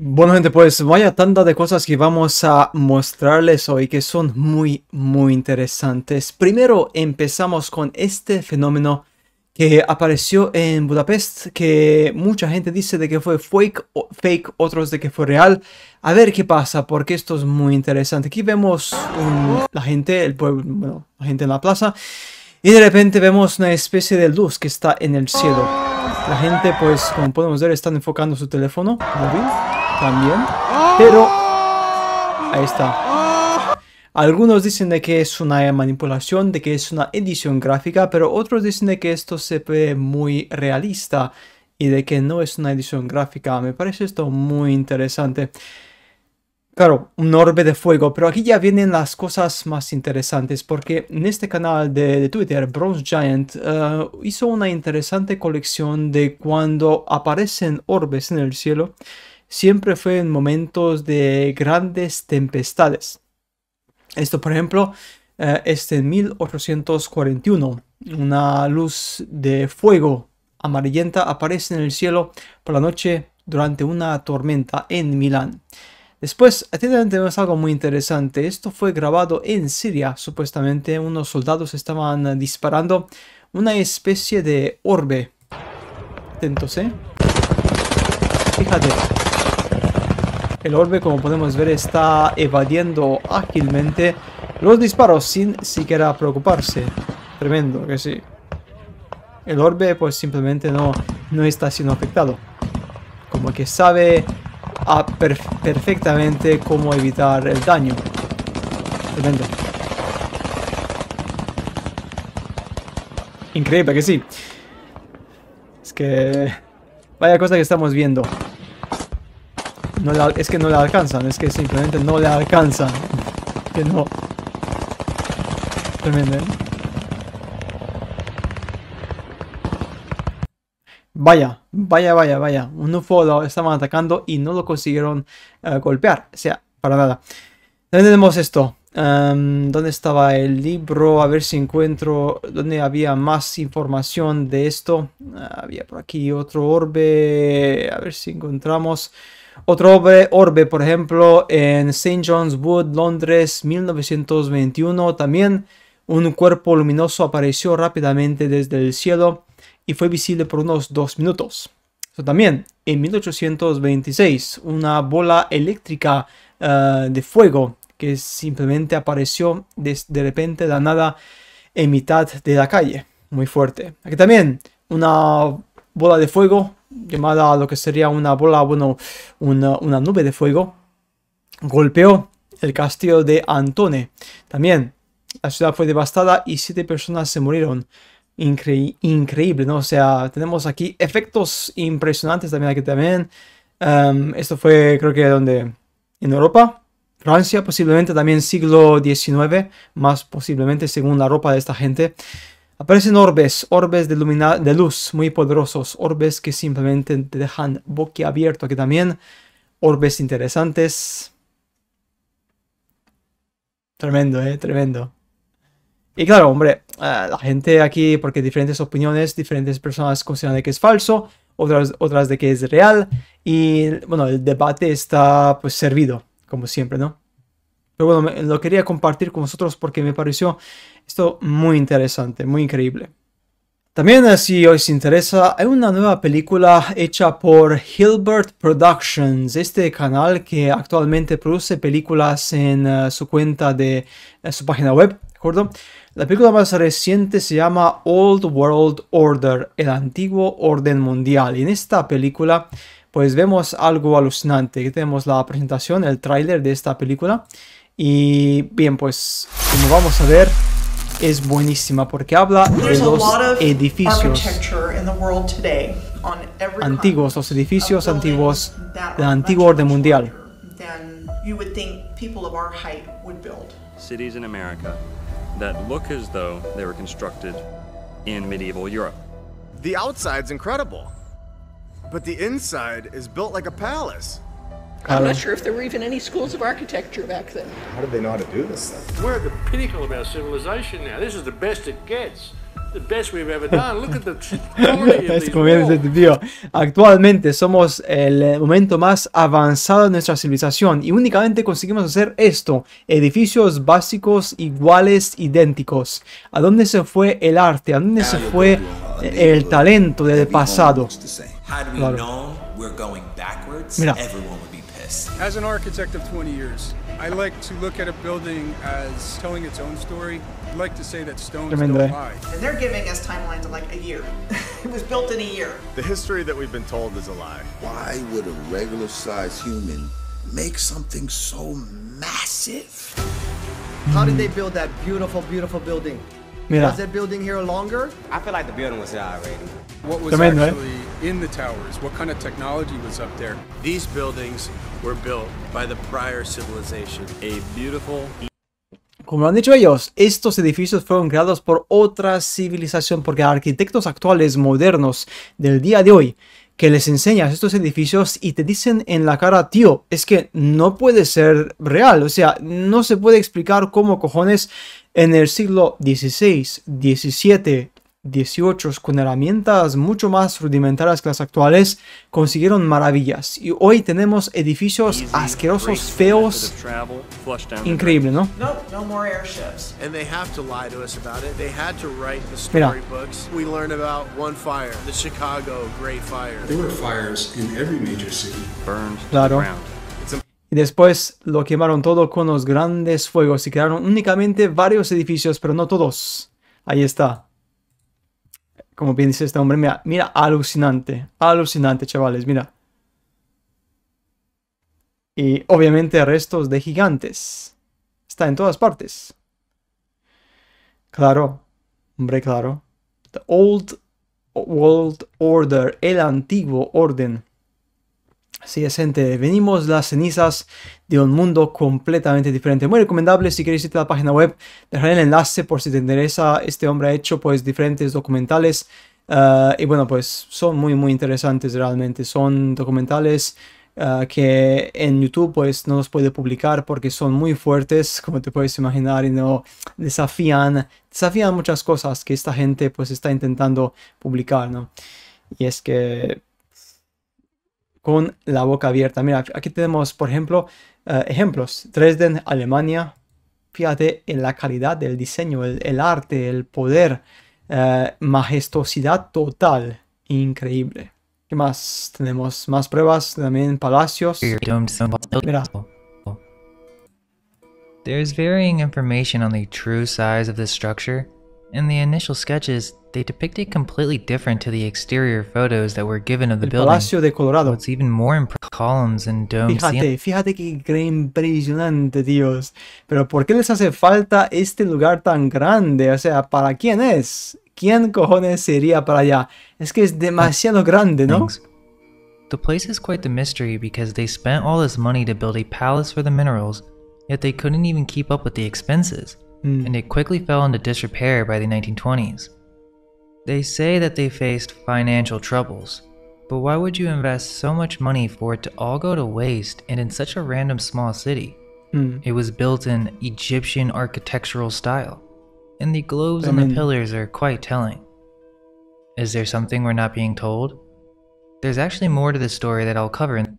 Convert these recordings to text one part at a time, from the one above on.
Bueno gente, pues vaya tanta de cosas que vamos a mostrarles hoy que son muy muy interesantes. Primero empezamos con este fenómeno que apareció en Budapest, que mucha gente dice de que fue fake, o fake otros de que fue real. A ver qué pasa, porque esto es muy interesante. Aquí vemos la gente, el pueblo, bueno, la gente en la plaza, y de repente vemos una especie de luz que está en el cielo. La gente, pues, como podemos ver, están enfocando su teléfono también. Ah. Pero... Ahí está. Algunos dicen de que es una manipulación, de que es una edición gráfica, pero otros dicen de que esto se ve muy realista y de que no es una edición gráfica. Me parece esto muy interesante. Claro, un orbe de fuego, pero aquí ya vienen las cosas más interesantes porque en este canal de, Twitter, Bronze Giant, eh, hizo una interesante colección de cuando aparecen orbes en el cielo siempre fue en momentos de grandes tempestades. Esto, por ejemplo, eh, este en 1841. Una luz de fuego amarillenta aparece en el cielo por la noche durante una tormenta en Milán. Después, atentamente tenemos algo muy interesante. Esto fue grabado en Siria, supuestamente unos soldados estaban disparando una especie de orbe. Atentos, ¿eh? Fíjate. El orbe, como podemos ver, está evadiendo ágilmente los disparos sin siquiera preocuparse. Tremendo, que sí. El orbe, pues simplemente no, no está siendo afectado. Como que sabe ah, perfectamente cómo evitar el daño. Tremendo. Increíble que sí. Es que... Vaya cosa que estamos viendo es que no le alcanzan, es que simplemente no le alcanzan. que no. Tremendo, ¿eh? Vaya, vaya, vaya, vaya. Un UFO lo estaban atacando y no lo consiguieron eh, golpear. O sea, para nada. dónde tenemos esto. Donde em, ¿Dónde estaba el libro? A ver si encuentro dónde había más información de esto. había por aquí otro orbe. A ver si encontramos. Otro orbe, por ejemplo, en St. John's Wood, Londres, 1921, también un cuerpo luminoso apareció rápidamente desde el cielo y fue visible por unos dos minutos. también en 1826, una bola eléctrica eh, de fuego que simplemente apareció de, de repente de la nada en mitad de la calle. Muy fuerte. Aquí también una bola de fuego llamada lo que sería una bola, bueno, una, nube de fuego, golpeó el castillo de Antone. También la ciudad fue devastada y siete personas se murieron. increíble, ¿no? O sea, tenemos aquí efectos impresionantes también aquí también. Em, esto fue, creo que, donde en Europa, Francia, posiblemente también siglo XIX, más posiblemente según la ropa de esta gente. Aparecen orbes, orbes de, de luz muy poderosos, orbes que simplemente te dejan boquiabierto aquí también. Orbes interesantes. Tremendo, eh, tremendo. Y claro, hombre, ah, la gente aquí, porque diferentes opiniones, diferentes personas consideran que es falso, otras, otras de que es real, y bueno, el debate está pues servido, como siempre, ¿no? Pero bueno, lo quería compartir con vosotros porque me pareció esto muy interesante, muy increíble. También, eh, si os interesa, hay una nueva película hecha por Hilbert Productions, este canal que actualmente produce películas en eh, su cuenta de eh, su página web, ¿de acuerdo? La película más reciente se llama Old World Order, el antiguo orden mundial. Y en esta película, pues vemos algo alucinante. Aquí tenemos la presentación, el tráiler de esta película. Y bien, pues como vamos a ver, es buenísima porque habla de los edificios antiguos, los edificios antiguos del antiguo orden mundial. Cities in America that look as though they were constructed in medieval Europe. The outside's incredible, but the inside is built like a palace. I'm not uh, sure if there were even any schools of architecture back then. How did they know how to do this stuff? We're at the pinnacle of our civilization now. This is the best it gets. The best we've ever done. Look at the es como bien Actualmente somos el momento más avanzado de nuestra civilización y únicamente conseguimos hacer esto: edificios básicos iguales, idénticos. ¿A dónde se fue el arte? ¿A dónde se fue el talento del pasado? Claro. Mira. this? As an architect of 20 years, I like to look at a building as telling its own story. I like to say that stones don't lie. And they're giving us timelines of like a year. it was built in a year. The history that we've been told is a lie. Why would a regular sized human make something so massive? How did they build that beautiful, beautiful building? Mira. Was that building here longer? I feel like the building was there already. What was Tremendo, actually eh? como han dicho ellos, estos edificios fueron creados por otra civilización, porque arquitectos actuales modernos del día de hoy que les enseñas estos edificios y te dicen en la cara, tío, es que no puede ser real, o sea, no se puede explicar cómo cojones en el siglo XVI, XVII, 18 con herramientas mucho más rudimentarias que las actuales, consiguieron maravillas. Y hoy tenemos edificios asquerosos, feos. Increíble, ¿no? Mira. Claro. Y después lo quemaron todo con los grandes fuegos y quedaron únicamente varios edificios, pero no todos. Ahí está como bien dice este hombre, mira, mira, alucinante, alucinante, chavales, mira. Y obviamente restos de gigantes. Está en todas partes. Claro, hombre, claro. The Old World Order, el antiguo orden. Así es, gente. Venimos las cenizas de un mundo completamente diferente. Muy recomendable si queréis irte a la página web. Dejaré el enlace por si te interesa. Este hombre ha hecho pues diferentes documentales. Ah, y bueno, pues son muy, muy interesantes realmente. Son documentales ah, que en YouTube pues no los puede publicar porque son muy fuertes, como te puedes imaginar, y no desafían, desafían muchas cosas que esta gente pues está intentando publicar, ¿no? Y es que con la boca abierta. Mira, aquí tenemos, por ejemplo, eh, ejemplos. Dresden, Alemania. Fíjate en la calidad del diseño, el, arte, el poder, eh, majestuosidad total. Increíble. ¿Qué más? Tenemos más pruebas, también palacios. Mira. There is varying information on the true size of this structure. In the initial sketches, they depict it completely different to the exterior photos that were given of the El building. Palacio de Colorado. What's even more impressive, columns and domes. Fíjate, fíjate qué impresionante, Dios. Pero ¿por qué les hace falta este lugar tan grande? O sea, ¿para quién es? ¿Quién cojones iría para allá? Es que es demasiado grande, ¿no? Thanks. The place is quite the mystery because they spent all this money to build a palace for the minerals, yet they couldn't even keep up with the expenses mm. and it quickly fell into disrepair by the 1920s. They say that they faced financial troubles, but why would you invest so much money for it to all go to waste and in such a random small city? Mm. It was built in Egyptian architectural style, and the globes I on mean, the pillars are quite telling. Is there something we're not being told? There's actually more to the story that I'll cover in.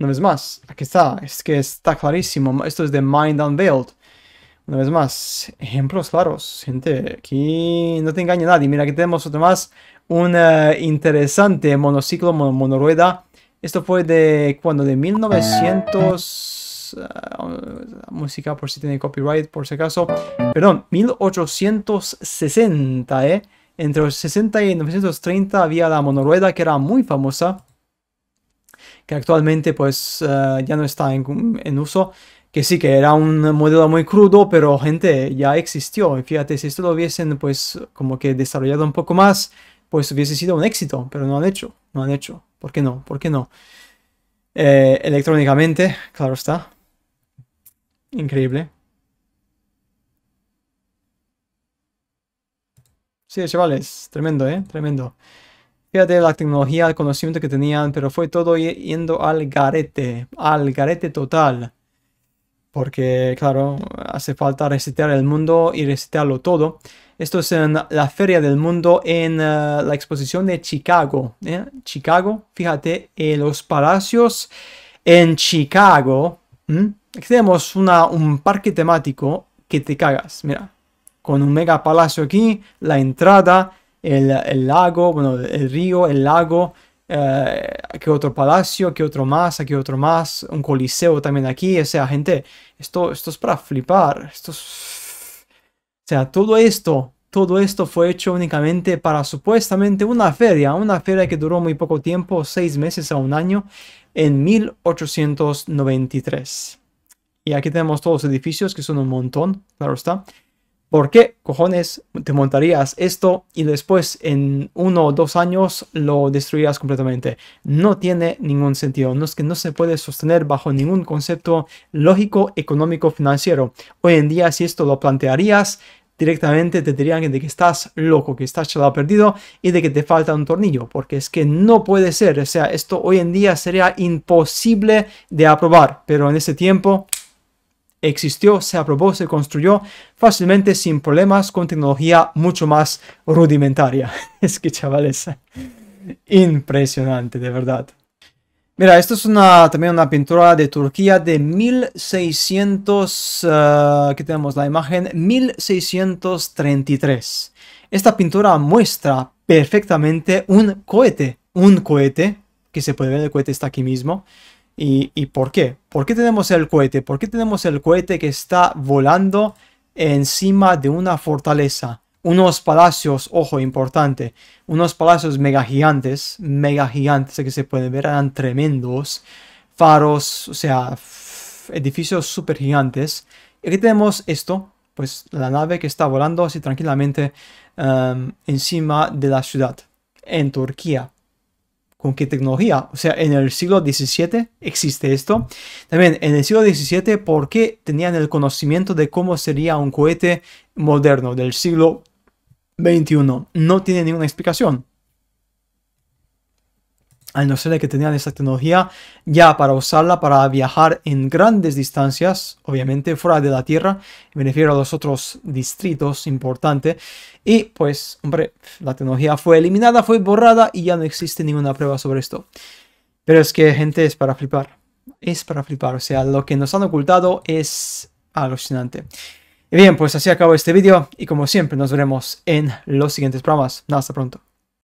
No es más, aquí está, es que está clarísimo, esto es de Mind Unveiled. Una vez más, ejemplos claros, gente. Aquí no te engaña nadie. Mira, aquí tenemos otro más. Un eh, interesante monociclo, monorueda. Esto fue de cuando, de 1900. la eh, música por si tiene copyright, por si acaso. Perdón, 1860, ¿eh? Entre los 60 y 1930 había la monorueda que era muy famosa. Que actualmente, pues, eh, ya no está en uso que sí, que era un modelo muy crudo, pero gente ya existió. fíjate, si esto lo hubiesen pues como que desarrollado un poco más, pues hubiese sido un éxito, pero no han hecho, no han hecho. ¿Por qué no? ¿Por qué no? Eh, electrónicamente, claro está. Increíble. Sí, chavales, tremendo, ¿eh? Tremendo. Fíjate la tecnología, el conocimiento que tenían, pero fue todo yendo al garete, al garete total porque claro, hace falta resetear el mundo y resetearlo todo. Esto es en la Feria del Mundo en eh, la exposición de Chicago. ¿eh? Chicago, fíjate, en eh, los palacios en Chicago. Aquí Tenemos una, un parque temático que te cagas, mira. Con un mega palacio aquí, la entrada, el, el lago, bueno, el río, el lago, eh, aquí otro palacio, aquí otro más, aquí otro más, un coliseo también aquí, o sea, gente, esto, esto es para flipar, esto es... O sea, todo esto, todo esto fue hecho únicamente para supuestamente una feria, una feria que duró muy poco tiempo, seis meses a un año, en 1893. Y aquí tenemos todos los edificios, que son un montón, claro está. ¿Por qué cojones te montarías esto y después en uno o dos años lo destruirías completamente? No tiene ningún sentido. No es que no se puede sostener bajo ningún concepto lógico, económico, financiero. Hoy en día, si esto lo plantearías, directamente te dirían de que estás loco, que estás chalado perdido y de que te falta un tornillo, porque es que no puede ser, o sea, esto hoy en día sería imposible de aprobar, pero en ese tiempo existió, se aprobó, se construyó fácilmente sin problemas con tecnología mucho más rudimentaria. es que chavales, impresionante, de verdad. Mira, esto es una, también una pintura de Turquía de 1600, eh, aquí tenemos la imagen, 1633. Esta pintura muestra perfectamente un cohete, un cohete, que se puede ver, el cohete está aquí mismo, ¿Y, por qué? ¿Por qué tenemos el cohete? ¿Por qué tenemos el cohete que está volando encima de una fortaleza? Unos palacios, ojo, importante, unos palacios mega gigantes, mega gigantes que se pueden ver, eran tremendos, faros, o sea, edificios super gigantes. Y aquí tenemos esto, pues la nave que está volando así tranquilamente em, encima de la ciudad, en Turquía con qué tecnología. O sea, en el siglo XVII existe esto. También en el siglo XVII, ¿por qué tenían el conocimiento de cómo sería un cohete moderno del siglo XXI? No tiene ninguna explicación al no ser que tenían esa tecnología ya para usarla para viajar en grandes distancias, obviamente fuera de la Tierra, me refiero a los otros distritos importantes, y pues, hombre, la tecnología fue eliminada, fue borrada y ya no existe ninguna prueba sobre esto. Pero es que, gente, es para flipar, es para flipar, o sea, lo que nos han ocultado es alucinante. Y bien, pues así acabo este vídeo y como siempre nos veremos en los siguientes programas. Hasta pronto.